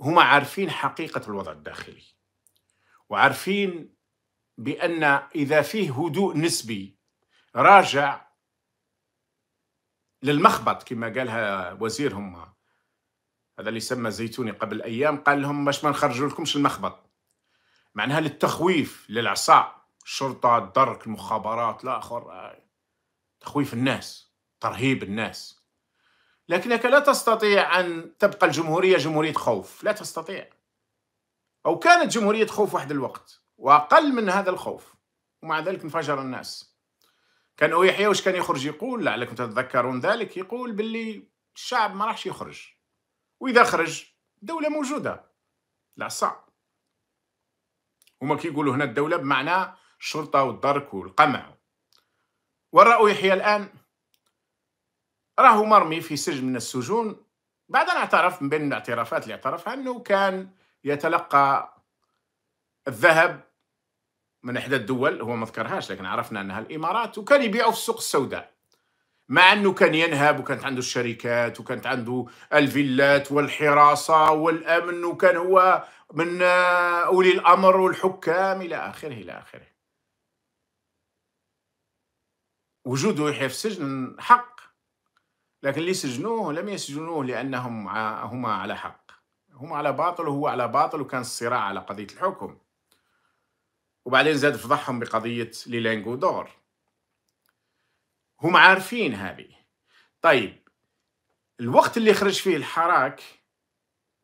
هم عارفين حقيقة الوضع الداخلي وعارفين بأن إذا فيه هدوء نسبي راجع للمخبط كما قالها وزيرهم هذا اللي سمى زيتوني قبل أيام قال لهم باش ما نخرجوا لكمش المخبط معناها للتخويف للعصا الشرطة الدرك المخابرات الآخر آه، تخويف الناس ترهيب الناس لكنك لا تستطيع أن تبقى الجمهورية جمهورية خوف لا تستطيع أو كانت جمهورية خوف واحد الوقت وأقل من هذا الخوف ومع ذلك انفجر الناس كان أويحيا واش كان يخرج يقول لعلكم تتذكرون ذلك يقول باللي الشعب ما راحش يخرج وإذا خرج دولة موجودة لا صعب هما كيقولوا هنا الدولة بمعنى الشرطة والدرك والقمع وراء يحيى الآن راهو مرمي في سجن من السجون بعد أن اعترف من بين الاعترافات اللي اعترفها أنه كان يتلقى الذهب من إحدى الدول هو ما ذكرهاش لكن عرفنا أنها الإمارات وكان يبيعه في السوق السوداء مع أنه كان ينهب وكانت عنده الشركات وكانت عنده الفيلات والحراسة والأمن وكان هو من أولي الأمر والحكام إلى آخره إلى آخره وجوده يحيى في السجن حق لكن اللي سجنوه لم يسجنوه لأنهم هما على حق هما على باطل وهو على باطل وكان الصراع على قضية الحكم وبعدين زاد فضحهم بقضية ليلينغو دور هم عارفين هذه طيب الوقت اللي خرج فيه الحراك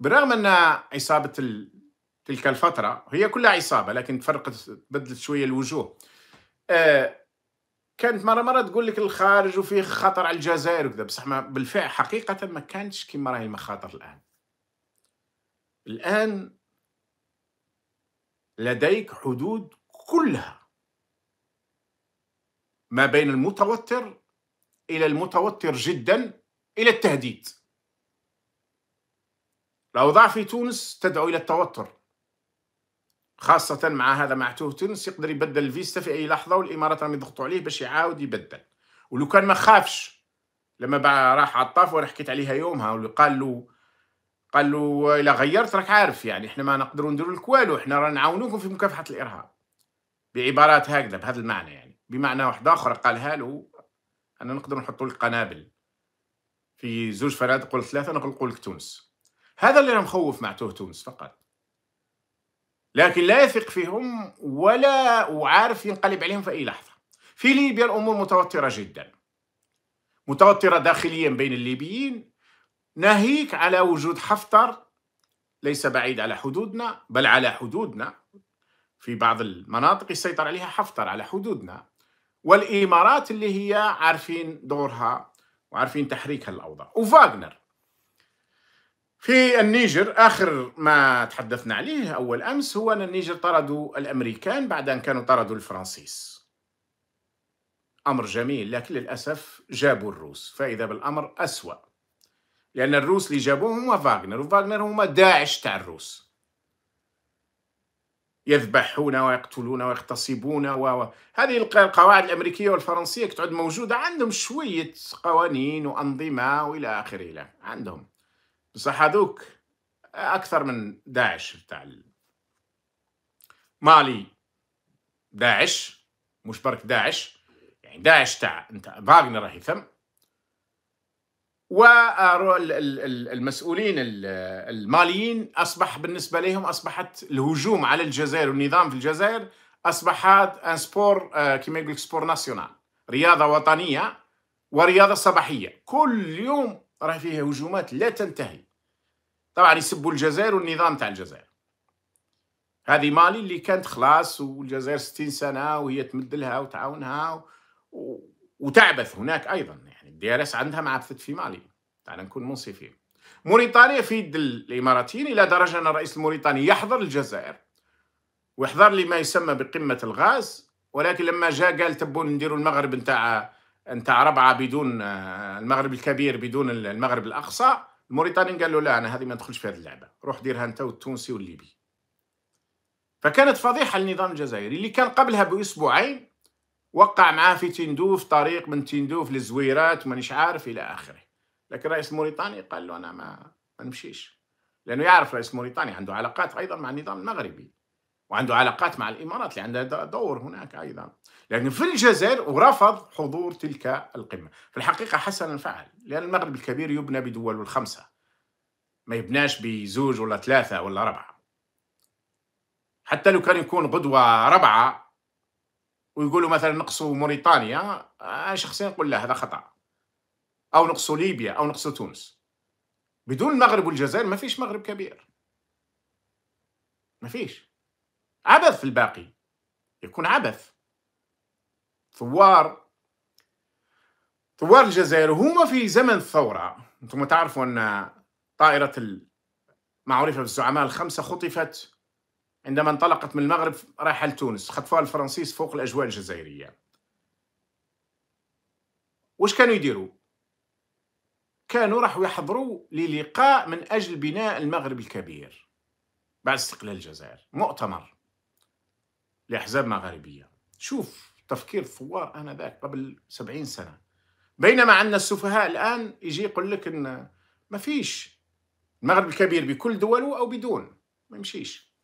بالرغم أن عصابة تلك الفترة هي كلها عصابة لكن تفرقت بدلت شوية الوجوه آه كانت مره مره تقول لك الخارج وفيه خطر على الجزائر وكذا بصح ما بالفعل حقيقه ما كانتش كيما راهي المخاطر الان الان لديك حدود كلها ما بين المتوتر الى المتوتر جدا الى التهديد الاوضاع في تونس تدعو الى التوتر خاصة مع هذا توه تونس يقدر يبدل الفيستا في أي لحظة والإمارات راهم يضغطوا عليه باش يعاود يبدل ولو كان ما خافش لما راح عطاف وانا حكيت عليها يومها وقال له قال له الا غيرت راك عارف يعني احنا ما نقدروا نديروا لك والو احنا رانا نعاونوكم في مكافحه الارهاب بعبارات هكذا بهذا المعنى يعني بمعنى واحد اخر قالها له انا نقدر نحطوا لك قنابل في زوج فنادق ولا ثلاثه نقلقوا لك تونس هذا اللي مخوف معتوه تونس فقط لكن لا يثق فيهم ولا وعارف ينقلب عليهم في أي لحظة في ليبيا الأمور متوترة جدا متوترة داخليا بين الليبيين ناهيك على وجود حفتر ليس بعيد على حدودنا بل على حدودنا في بعض المناطق يسيطر عليها حفتر على حدودنا والإمارات اللي هي عارفين دورها وعارفين تحريكها للاوضاع وفاغنر في النيجر آخر ما تحدثنا عليه أول أمس هو أن النيجر طردوا الأمريكان بعد أن كانوا طردوا الفرنسيس أمر جميل لكن للأسف جابوا الروس فإذا بالأمر أسوأ لأن الروس اللي جابوهم هما فاغنر وفاغنر هما داعش تاع الروس يذبحون ويقتلون ويغتصبون و... هذه القواعد الأمريكية والفرنسية تعد موجودة عندهم شوية قوانين وأنظمة وإلى آخره عندهم بصح هذوك اكثر من داعش تاع مالي داعش مش برك داعش يعني داعش تاع انت فاغنر و والمسؤولين الماليين اصبح بالنسبه لهم اصبحت الهجوم على الجزائر والنظام في الجزائر اصبح ان سبور كيما يقول سبور ناسيونال رياضه وطنيه ورياضه صباحيه كل يوم راه فيه هجومات لا تنتهي طبعا يسبوا الجزائر والنظام تاع الجزائر هذه مالي اللي كانت خلاص والجزائر 60 سنه وهي تمد لها وتعاونها و... وتعبث هناك ايضا يعني الدي ار اس عندها في مالي تعال نكون منصفين موريتانيا في يد الاماراتيين الى درجه ان الرئيس الموريتاني يحضر الجزائر ويحضر لما يسمى بقمه الغاز ولكن لما جاء قال تبون نديروا المغرب نتاع انت ربعه بدون آه، المغرب الكبير بدون المغرب الاقصى الموريتاني قال له لا انا هذه ما ندخلش في هذه اللعبه روح ديرها انت والتونسي والليبي فكانت فضيحه للنظام الجزائري اللي كان قبلها باسبوعين وقع معاه في تندوف طريق من تندوف للزويرات ومانيش عارف الى اخره لكن رئيس موريتاني قال له انا ما, نمشيش لانه يعرف رئيس موريتاني عنده علاقات ايضا مع النظام المغربي وعنده علاقات مع الإمارات اللي عندها دور هناك أيضا لكن في الجزائر ورفض حضور تلك القمة في الحقيقة حسنا فعل لأن المغرب الكبير يبنى بدوله الخمسة ما يبناش بزوج ولا ثلاثة ولا أربعة حتى لو كان يكون قدوه ربعة ويقولوا مثلا نقصوا موريتانيا أنا آه، شخصيا نقول لا هذا خطأ أو نقصوا ليبيا أو نقصوا تونس بدون المغرب والجزائر ما فيش مغرب كبير ما فيش عبث في الباقي يكون عبث ثوار ثوار الجزائر هما في زمن الثورة أنتم تعرفوا أن طائرة المعروفة بالزعماء الخمسة خطفت عندما انطلقت من المغرب رايحة لتونس خطفوها الفرنسيس فوق الأجواء الجزائرية وش كانوا يديروا؟ كانوا راحوا يحضروا للقاء من أجل بناء المغرب الكبير بعد استقلال الجزائر مؤتمر لأحزاب مغاربية شوف تفكير الثوار آنذاك قبل سبعين سنة بينما عندنا السفهاء الآن يجي يقول لك أن ما فيش المغرب الكبير بكل دوله أو بدون ما يمشيش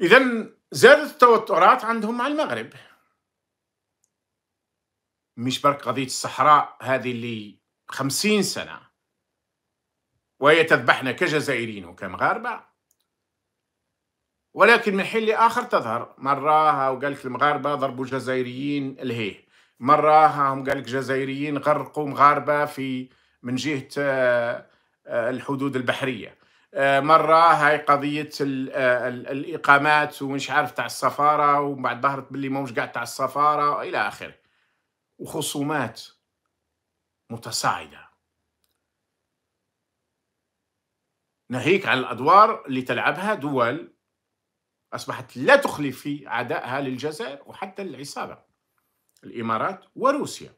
إذا زادت التوترات عندهم مع المغرب مش برك قضية الصحراء هذه اللي خمسين سنة وهي تذبحنا كجزائريين وكمغاربة ولكن من حين لاخر تظهر مره وقال قالك المغاربه ضربوا جزائريين الهيه مره هم قالك جزائريين غرقوا مغاربه في من جهه آه، آه، الحدود البحريه آه، مره هاي قضيه الاقامات ومش عارف تاع السفاره ومن بعد ظهرت باللي مش قاعد تاع السفاره الى اخره وخصومات متصاعده ناهيك عن الادوار اللي تلعبها دول أصبحت لا تخلي في عدائها للجزائر وحتى العصابة الإمارات وروسيا